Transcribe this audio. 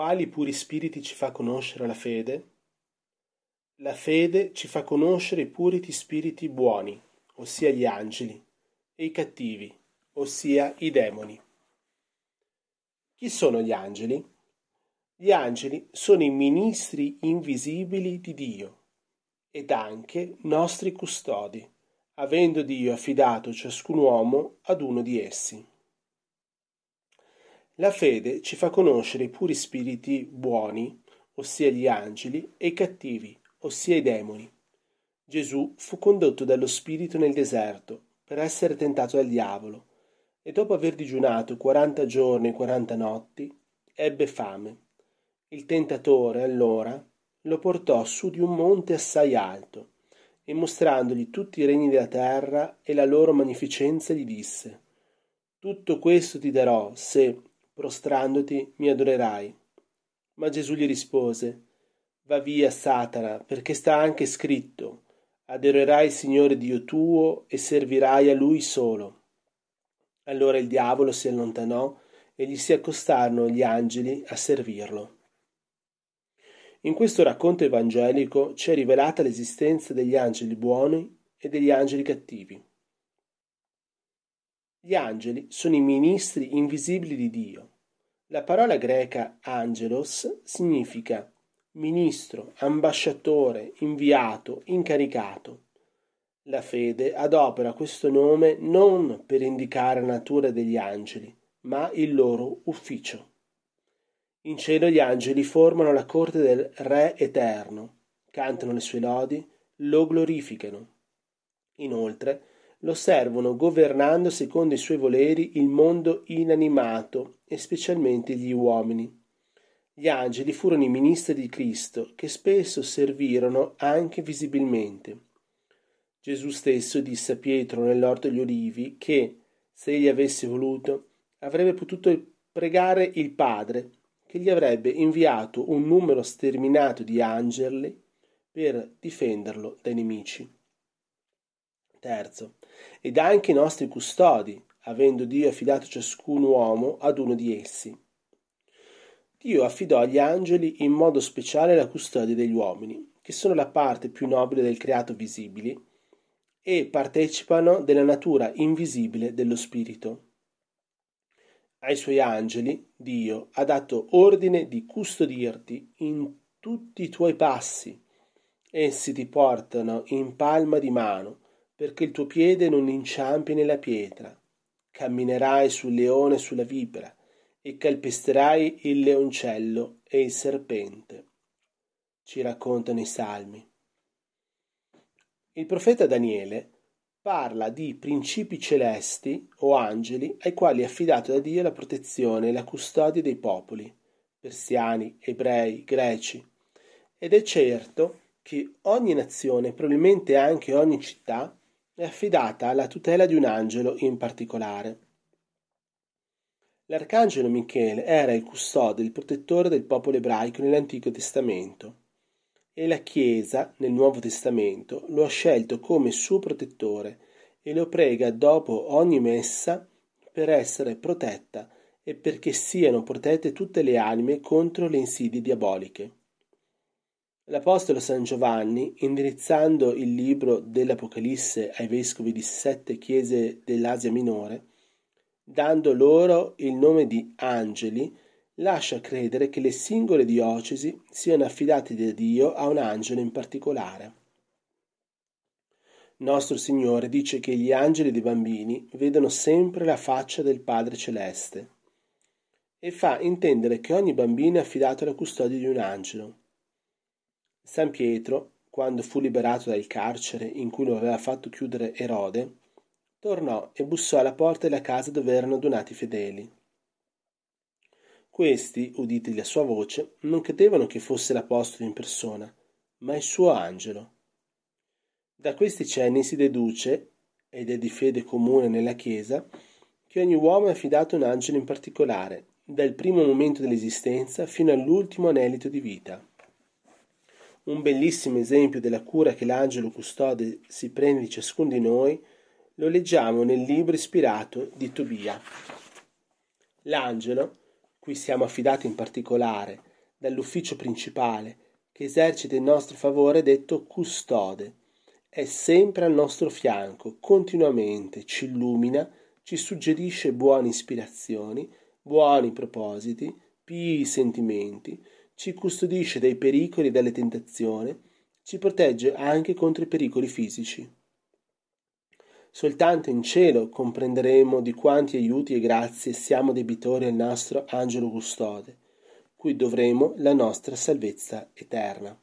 quali puri spiriti ci fa conoscere la fede? La fede ci fa conoscere i puriti spiriti buoni, ossia gli angeli, e i cattivi, ossia i demoni. Chi sono gli angeli? Gli angeli sono i ministri invisibili di Dio ed anche nostri custodi, avendo Dio affidato ciascun uomo ad uno di essi. La fede ci fa conoscere i puri spiriti buoni, ossia gli angeli, e i cattivi, ossia i demoni. Gesù fu condotto dallo Spirito nel deserto per essere tentato dal diavolo e dopo aver digiunato quaranta giorni e quaranta notti ebbe fame. Il tentatore allora lo portò su di un monte assai alto e mostrandogli tutti i regni della terra e la loro magnificenza gli disse Tutto questo ti darò se prostrandoti mi adorerai. Ma Gesù gli rispose, Va via, Satana, perché sta anche scritto, adorerai il Signore Dio tuo e servirai a Lui solo. Allora il diavolo si allontanò e gli si accostarono gli angeli a servirlo. In questo racconto evangelico ci è rivelata l'esistenza degli angeli buoni e degli angeli cattivi. Gli angeli sono i ministri invisibili di Dio, la parola greca angelos significa ministro, ambasciatore, inviato, incaricato. La fede adopera questo nome non per indicare la natura degli angeli, ma il loro ufficio. In cielo gli angeli formano la corte del Re Eterno, cantano le sue lodi, lo glorificano. Inoltre, lo servono governando secondo i suoi voleri il mondo inanimato e specialmente gli uomini. Gli angeli furono i ministri di Cristo, che spesso servirono anche visibilmente. Gesù stesso disse a Pietro nell'orto degli olivi che, se egli avesse voluto, avrebbe potuto pregare il Padre, che gli avrebbe inviato un numero sterminato di angeli per difenderlo dai nemici. Terzo, ed anche i nostri custodi, avendo Dio affidato ciascun uomo ad uno di essi. Dio affidò agli angeli in modo speciale la custodia degli uomini, che sono la parte più nobile del creato visibile, e partecipano della natura invisibile dello Spirito. Ai suoi angeli Dio ha dato ordine di custodirti in tutti i tuoi passi. Essi ti portano in palma di mano, perché il tuo piede non inciampi nella pietra. Camminerai sul leone e sulla vipera, e calpesterai il leoncello e il serpente. Ci raccontano i salmi. Il profeta Daniele parla di principi celesti o angeli ai quali è affidato da Dio la protezione e la custodia dei popoli, persiani, ebrei, greci, ed è certo che ogni nazione, probabilmente anche ogni città, è affidata alla tutela di un angelo in particolare. L'arcangelo Michele era il custode, il protettore del popolo ebraico nell'Antico Testamento e la Chiesa nel Nuovo Testamento lo ha scelto come suo protettore e lo prega dopo ogni messa per essere protetta e perché siano protette tutte le anime contro le insidie diaboliche. L'Apostolo San Giovanni, indirizzando il libro dell'Apocalisse ai vescovi di sette chiese dell'Asia Minore, dando loro il nome di angeli, lascia credere che le singole diocesi siano affidate da Dio a un angelo in particolare. Nostro Signore dice che gli angeli dei bambini vedono sempre la faccia del Padre Celeste e fa intendere che ogni bambino è affidato alla custodia di un angelo. San Pietro, quando fu liberato dal carcere in cui lo aveva fatto chiudere Erode, tornò e bussò alla porta della casa dove erano donati i fedeli. Questi, uditi la sua voce, non credevano che fosse l'apostolo in persona, ma il suo angelo. Da questi cenni si deduce, ed è di fede comune nella Chiesa, che ogni uomo è affidato a un angelo in particolare, dal primo momento dell'esistenza fino all'ultimo anelito di vita. Un bellissimo esempio della cura che l'angelo custode si prende di ciascuno di noi lo leggiamo nel libro ispirato di Tobia. L'angelo, cui siamo affidati in particolare dall'ufficio principale che esercita in nostro favore, detto custode, è sempre al nostro fianco, continuamente ci illumina, ci suggerisce buone ispirazioni, buoni propositi, pii sentimenti, ci custodisce dai pericoli e dalle tentazioni, ci protegge anche contro i pericoli fisici. Soltanto in cielo comprenderemo di quanti aiuti e grazie siamo debitori al nostro angelo custode, cui dovremo la nostra salvezza eterna.